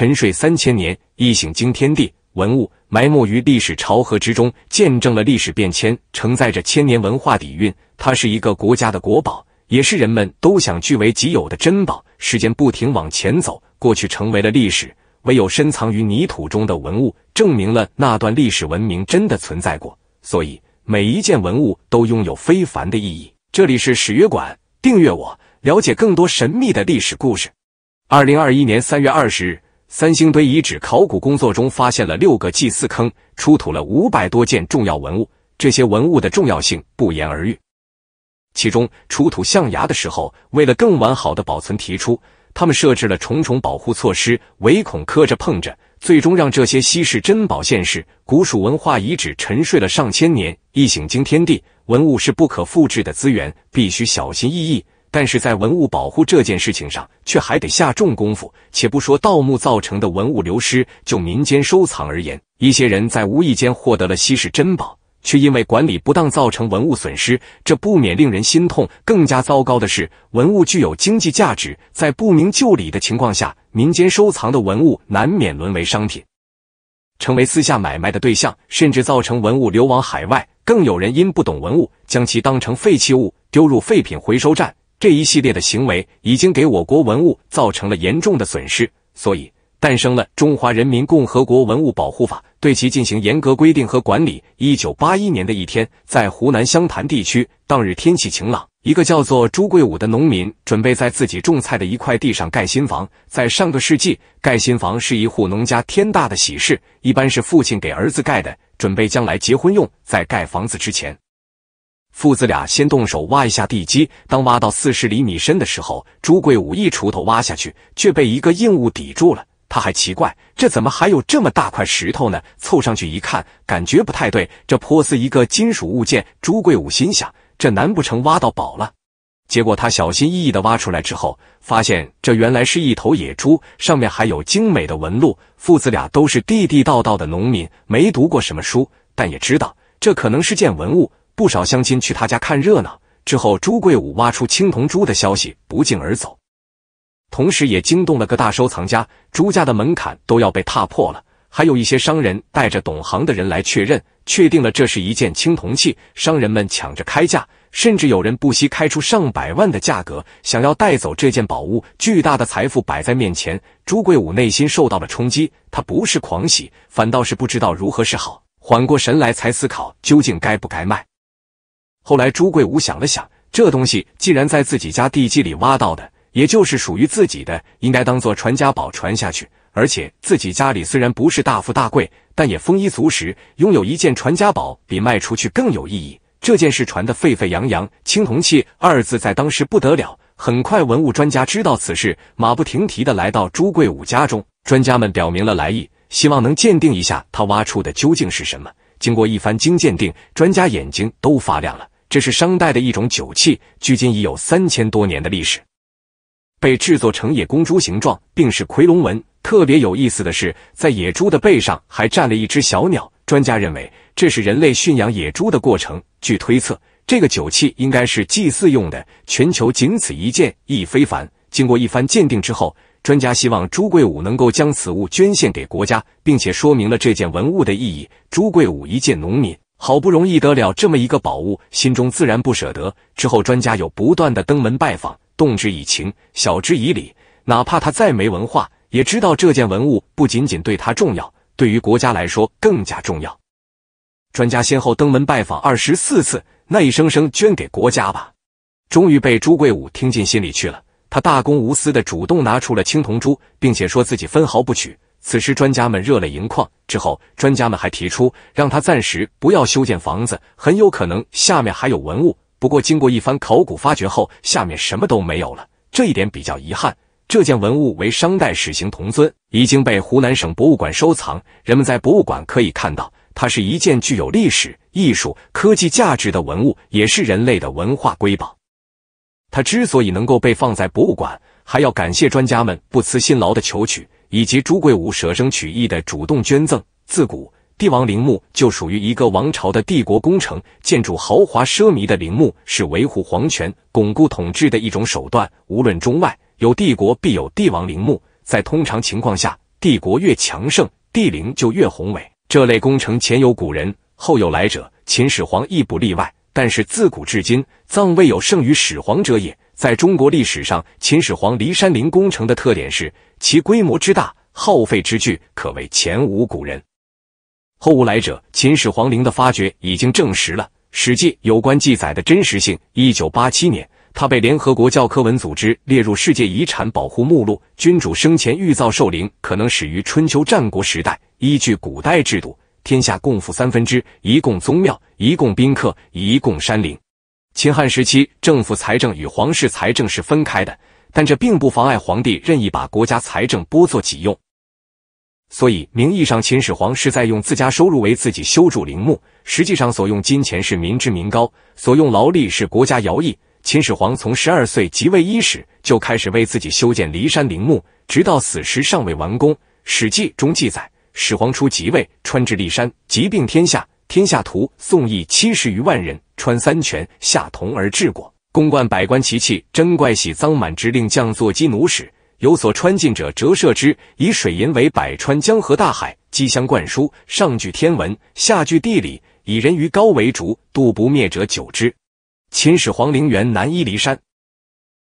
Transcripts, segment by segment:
沉睡三千年，一醒惊天地。文物埋没于历史潮河之中，见证了历史变迁，承载着千年文化底蕴。它是一个国家的国宝，也是人们都想据为己有的珍宝。时间不停往前走，过去成为了历史。唯有深藏于泥土中的文物，证明了那段历史文明真的存在过。所以，每一件文物都拥有非凡的意义。这里是史约馆，订阅我，了解更多神秘的历史故事。二零二一年三月二十日。三星堆遗址考古工作中发现了六个祭祀坑，出土了五百多件重要文物。这些文物的重要性不言而喻。其中出土象牙的时候，为了更完好的保存，提出他们设置了重重保护措施，唯恐磕着碰着。最终让这些稀世珍宝现世。古蜀文化遗址沉睡了上千年，一醒惊天地。文物是不可复制的资源，必须小心翼翼。但是在文物保护这件事情上，却还得下重功夫。且不说盗墓造成的文物流失，就民间收藏而言，一些人在无意间获得了稀世珍宝，却因为管理不当造成文物损失，这不免令人心痛。更加糟糕的是，文物具有经济价值，在不明就里的情况下，民间收藏的文物难免沦为商品，成为私下买卖的对象，甚至造成文物流往海外。更有人因不懂文物，将其当成废弃物丢入废品回收站。这一系列的行为已经给我国文物造成了严重的损失，所以诞生了《中华人民共和国文物保护法》，对其进行严格规定和管理。一九八一年的一天，在湖南湘潭地区，当日天气晴朗，一个叫做朱贵武的农民准备在自己种菜的一块地上盖新房。在上个世纪，盖新房是一户农家天大的喜事，一般是父亲给儿子盖的，准备将来结婚用。在盖房子之前。父子俩先动手挖一下地基。当挖到四十厘米深的时候，朱贵武一锄头挖下去，却被一个硬物抵住了。他还奇怪，这怎么还有这么大块石头呢？凑上去一看，感觉不太对，这颇似一个金属物件。朱贵武心想，这难不成挖到宝了？结果他小心翼翼的挖出来之后，发现这原来是一头野猪，上面还有精美的纹路。父子俩都是地地道道的农民，没读过什么书，但也知道这可能是件文物。不少乡亲去他家看热闹，之后朱贵武挖出青铜猪的消息不胫而走，同时也惊动了个大收藏家，朱家的门槛都要被踏破了。还有一些商人带着懂行的人来确认，确定了这是一件青铜器，商人们抢着开价，甚至有人不惜开出上百万的价格，想要带走这件宝物。巨大的财富摆在面前，朱贵武内心受到了冲击，他不是狂喜，反倒是不知道如何是好。缓过神来才思考究竟该不该卖。后来朱贵武想了想，这东西既然在自己家地基里挖到的，也就是属于自己的，应该当做传家宝传下去。而且自己家里虽然不是大富大贵，但也丰衣足食，拥有一件传家宝比卖出去更有意义。这件事传得沸沸扬扬，“青铜器”二字在当时不得了。很快，文物专家知道此事，马不停蹄的来到朱贵武家中。专家们表明了来意，希望能鉴定一下他挖出的究竟是什么。经过一番经鉴定，专家眼睛都发亮了。这是商代的一种酒器，距今已有三千多年的历史，被制作成野公猪形状，并是夔龙纹。特别有意思的是，在野猪的背上还站了一只小鸟。专家认为，这是人类驯养野猪的过程。据推测，这个酒器应该是祭祀用的。全球仅此一件，意非凡。经过一番鉴定之后，专家希望朱贵武能够将此物捐献给国家，并且说明了这件文物的意义。朱贵武，一介农民。好不容易得了这么一个宝物，心中自然不舍得。之后，专家有不断的登门拜访，动之以情，晓之以理。哪怕他再没文化，也知道这件文物不仅仅对他重要，对于国家来说更加重要。专家先后登门拜访二十四次，那一声声“捐给国家吧”，终于被朱贵武听进心里去了。他大公无私的主动拿出了青铜珠，并且说自己分毫不取。此时，专家们热泪盈眶。之后，专家们还提出让他暂时不要修建房子，很有可能下面还有文物。不过，经过一番考古发掘后，下面什么都没有了，这一点比较遗憾。这件文物为商代史行铜尊，已经被湖南省博物馆收藏。人们在博物馆可以看到，它是一件具有历史、艺术、科技价值的文物，也是人类的文化瑰宝。它之所以能够被放在博物馆，还要感谢专家们不辞辛劳的求取。以及朱贵武舍生取义的主动捐赠。自古，帝王陵墓就属于一个王朝的帝国工程建筑，豪华奢靡的陵墓是维护皇权、巩固统治的一种手段。无论中外，有帝国必有帝王陵墓。在通常情况下，帝国越强盛，帝陵就越宏伟。这类工程前有古人，后有来者，秦始皇亦不例外。但是自古至今，葬未有胜于始皇者也。在中国历史上，秦始皇骊山陵工程的特点是其规模之大、耗费之巨，可谓前无古人，后无来者。秦始皇陵的发掘已经证实了《史记》有关记载的真实性。一九八七年，他被联合国教科文组织列入世界遗产保护目录。君主生前欲造寿陵，可能始于春秋战国时代。依据古代制度，天下共负三分之一，共宗庙，一共宾客，一共山陵。秦汉时期，政府财政与皇室财政是分开的，但这并不妨碍皇帝任意把国家财政拨作己用。所以，名义上秦始皇是在用自家收入为自己修筑陵墓，实际上所用金钱是民脂民膏，所用劳力是国家徭役。秦始皇从十二岁即位伊始，就开始为自己修建骊山陵墓，直到死时尚未完工。《史记》中记载：“始皇初即位，穿至骊山，即并天下。”天下图，宋义七十余万人穿三泉，下同而治国。公冠百官，其气真怪喜。臧满之令将作金奴使，有所穿进者折射之，以水银为百川江河大海，机相灌输。上据天文，下据地理，以人于高为竹，度不灭者久之。秦始皇陵园南依骊山，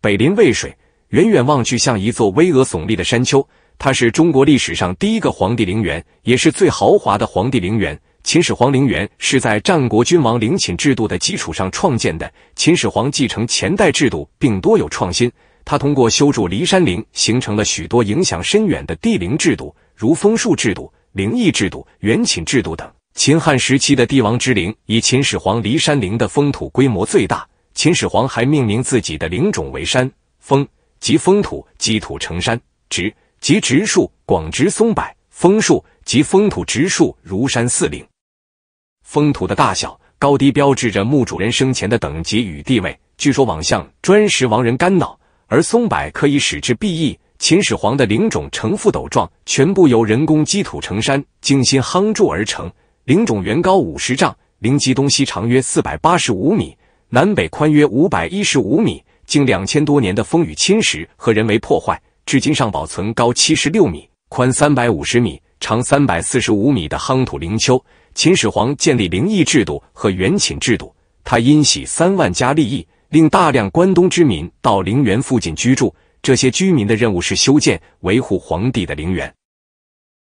北临渭水，远远望去像一座巍峨耸立的山丘。它是中国历史上第一个皇帝陵园，也是最豪华的皇帝陵园。秦始皇陵园是在战国君王陵寝制度的基础上创建的。秦始皇继承前代制度，并多有创新。他通过修筑骊山陵，形成了许多影响深远的地陵制度，如封树制度、陵邑制度、元寝制度等。秦汉时期的帝王之陵，以秦始皇骊山陵的封土规模最大。秦始皇还命名自己的陵冢为山封，即封土积土成山；植即植树广植松柏、枫树，即封土植树如山似岭。封土的大小、高低，标志着墓主人生前的等级与地位。据说，网相专食亡人肝脑，而松柏可以使之闭翳。秦始皇的陵冢呈覆斗状，全部由人工积土成山，精心夯筑而成。陵冢原高五十丈，陵基东西长约四百八十五米，南北宽约五百一十五米。经两千多年的风雨侵蚀和人为破坏，至今尚保存高七十六米，宽三百五十米。长三百四十五米的夯土陵丘，秦始皇建立陵邑制度和元寝制度。他因喜三万家利益，令大量关东之民到陵园附近居住。这些居民的任务是修建、维护皇帝的陵园。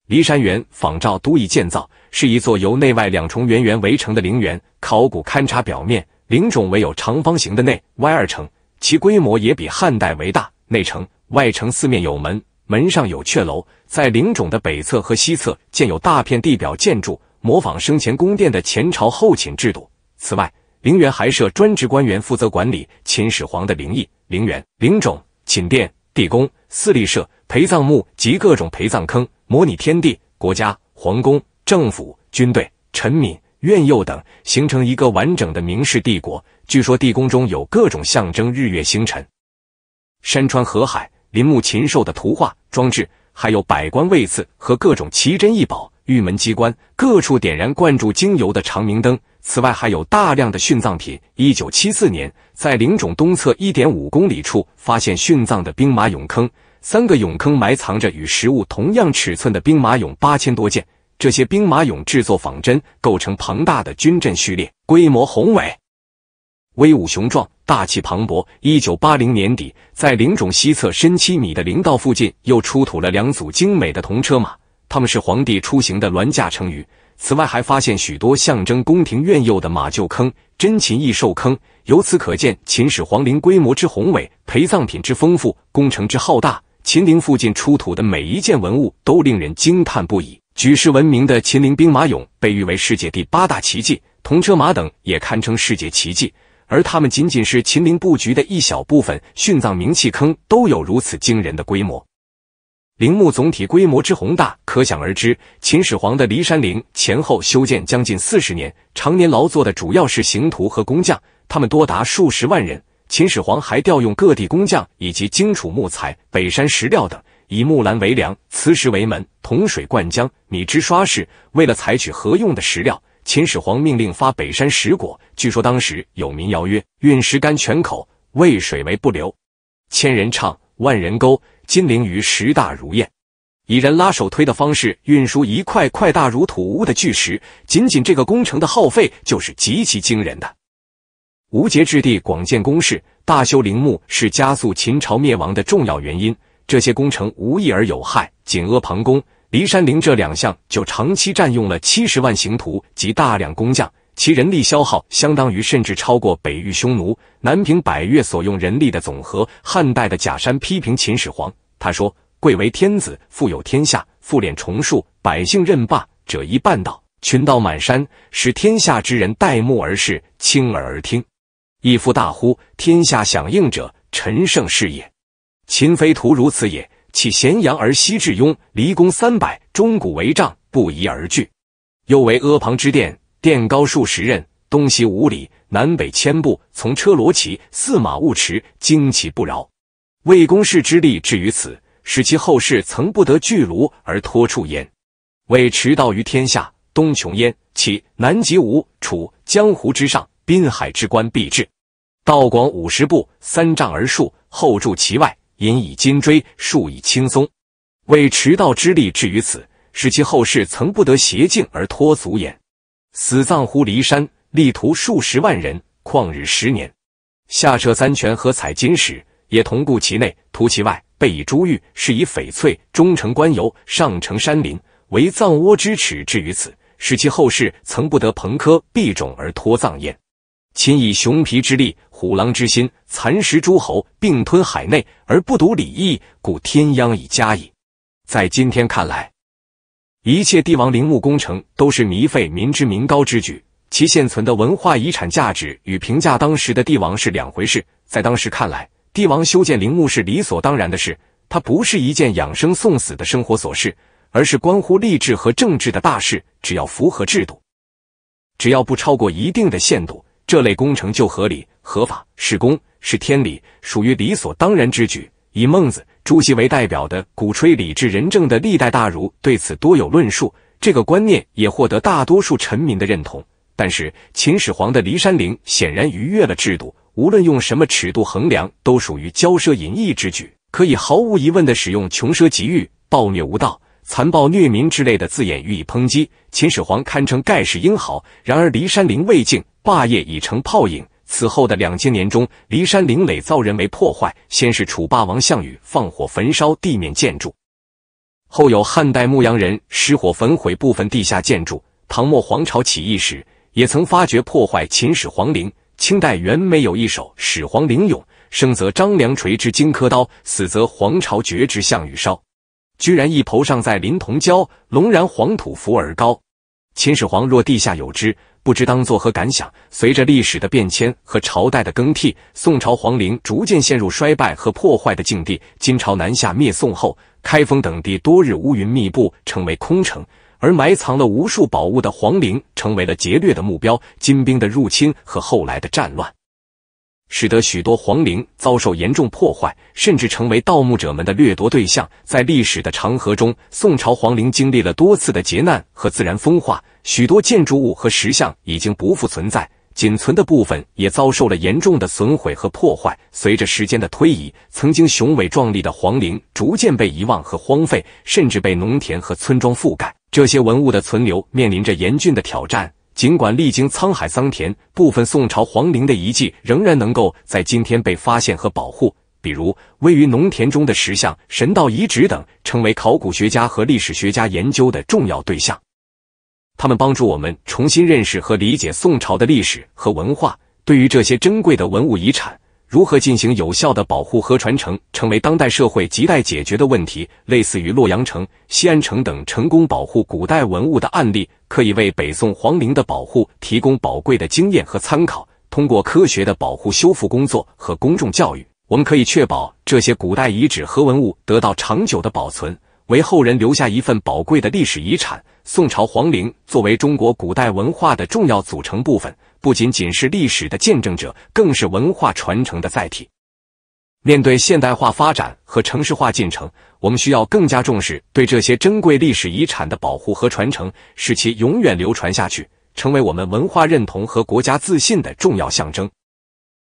骊山园仿照都邑建造，是一座由内外两重圆圆围成的陵园。考古勘察表面，陵冢为有长方形的内、外二城，其规模也比汉代为大。内城、外城四面有门。门上有阙楼，在陵冢的北侧和西侧建有大片地表建筑，模仿生前宫殿的前朝后寝制度。此外，陵园还设专职官员负责管理秦始皇的陵邑、陵园、陵冢、寝殿、地宫、四立社、陪葬墓及各种陪葬坑，模拟天地、国家、皇宫、政府、军队、臣民、院佑等，形成一个完整的明式帝国。据说地宫中有各种象征日月星辰、山川河海。林木禽兽的图画装置，还有百官位次和各种奇珍异宝、玉门机关，各处点燃灌注精油的长明灯。此外，还有大量的殉葬品。一九七四年，在陵冢东侧一点五公里处发现殉葬的兵马俑坑，三个俑坑埋藏着与实物同样尺寸的兵马俑八千多件。这些兵马俑制作仿真，构成庞大的军阵序列，规模宏伟。威武雄壮，大气磅礴。一九八零年底，在陵冢西侧深七米的陵道附近，又出土了两组精美的铜车马，他们是皇帝出行的銮驾成舆。此外，还发现许多象征宫廷院囿的马厩坑、珍禽异兽坑。由此可见，秦始皇陵规模之宏伟，陪葬品之丰富，工程之浩大。秦陵附近出土的每一件文物都令人惊叹不已。举世闻名的秦陵兵马俑被誉为世界第八大奇迹，铜车马等也堪称世界奇迹。而他们仅仅是秦陵布局的一小部分，殉葬名器坑都有如此惊人的规模，陵墓总体规模之宏大，可想而知。秦始皇的骊山陵前后修建将近四十年，常年劳作的主要是刑徒和工匠，他们多达数十万人。秦始皇还调用各地工匠以及荆楚木材、北山石料等，以木兰为梁，磁石为门，铜水灌浆，米汁刷拭。为了采取合用的石料。秦始皇命令发北山石椁，据说当时有民谣曰：“运石甘泉口，渭水为不流；千人唱，万人沟，金陵于石大如雁。”以人拉手推的方式运输一块块大如土屋的巨石，仅仅这个工程的耗费就是极其惊人的。无节制地广建工事、大修陵墓，是加速秦朝灭亡的重要原因。这些工程无益而有害，仅阿房宫。骊山陵这两项就长期占用了七十万刑徒及大量工匠，其人力消耗相当于甚至超过北域匈奴、南平百越所用人力的总和。汉代的贾山批评秦始皇，他说：“贵为天子，富有天下，富敛重数，百姓任霸者一半道，群盗满山，使天下之人戴目而视，倾耳而听。义夫大呼，天下响应者，陈胜是也。秦非徒如此也。”起咸阳而西至雍，离宫三百，钟鼓为帐，不宜而聚。又为阿房之殿，殿高数十仞，东西五里，南北千步。从车罗骑，驷马勿驰，旌旗不饶。魏公室之力至于此，使其后世曾不得巨庐而托处焉。为驰道于天下，东穷焉，其南极吴、楚、江湖之上，滨海之关必至。道广五十步，三丈而数，后筑其外。引以金锥，树以青松，为持道之力至于此，使其后世曾不得邪径而脱足焉。死葬乎骊山，力徒数十万人，旷日十年。下设三泉和采金石，也同固其内，图其外，备以珠玉，是以翡翠，终成官游，上成山林，为葬窝之耻至于此，使其后世曾不得蓬科避种而脱葬焉。秦以熊皮之力，虎狼之心，蚕食诸侯，并吞海内，而不独礼义，故天殃以加矣。在今天看来，一切帝王陵墓工程都是糜费民脂民膏之举，其现存的文化遗产价值与评价当时的帝王是两回事。在当时看来，帝王修建陵墓是理所当然的事，它不是一件养生送死的生活琐事，而是关乎吏治和政治的大事。只要符合制度，只要不超过一定的限度。这类工程就合理、合法、是公、是天理，属于理所当然之举。以孟子、朱熹为代表的鼓吹礼智仁政的历代大儒对此多有论述，这个观念也获得大多数臣民的认同。但是，秦始皇的骊山陵显然逾越了制度，无论用什么尺度衡量，都属于骄奢淫逸之举，可以毫无疑问地使用“穷奢极欲、暴虐无道、残暴虐民”之类的字眼予以抨击。秦始皇堪称盖世英豪，然而骊山陵未竟。霸业已成泡影。此后的两千年中，骊山陵垒遭人为破坏。先是楚霸王项羽放火焚烧地面建筑，后有汉代牧羊人失火焚毁部分地下建筑。唐末黄巢起义时，也曾发掘破坏秦始皇陵。清代原没有一首《始皇陵咏》，生则张良垂之荆轲刀，死则黄巢绝之项羽烧。居然一抔尚在临潼郊，龙然黄土伏而高。秦始皇若地下有知，不知当作何感想。随着历史的变迁和朝代的更替，宋朝皇陵逐渐陷入衰败和破坏的境地。金朝南下灭宋后，开封等地多日乌云密布，成为空城，而埋藏了无数宝物的皇陵成为了劫掠的目标。金兵的入侵和后来的战乱。使得许多皇陵遭受严重破坏，甚至成为盗墓者们的掠夺对象。在历史的长河中，宋朝皇陵经历了多次的劫难和自然风化，许多建筑物和石像已经不复存在，仅存的部分也遭受了严重的损毁和破坏。随着时间的推移，曾经雄伟壮丽的皇陵逐渐被遗忘和荒废，甚至被农田和村庄覆盖。这些文物的存留面临着严峻的挑战。尽管历经沧海桑田，部分宋朝皇陵的遗迹仍然能够在今天被发现和保护，比如位于农田中的石像、神道遗址等，成为考古学家和历史学家研究的重要对象。他们帮助我们重新认识和理解宋朝的历史和文化。对于这些珍贵的文物遗产，如何进行有效的保护和传承，成为当代社会亟待解决的问题。类似于洛阳城、西安城等成功保护古代文物的案例，可以为北宋皇陵的保护提供宝贵的经验和参考。通过科学的保护修复工作和公众教育，我们可以确保这些古代遗址和文物得到长久的保存，为后人留下一份宝贵的历史遗产。宋朝皇陵作为中国古代文化的重要组成部分。不仅仅是历史的见证者，更是文化传承的载体。面对现代化发展和城市化进程，我们需要更加重视对这些珍贵历史遗产的保护和传承，使其永远流传下去，成为我们文化认同和国家自信的重要象征。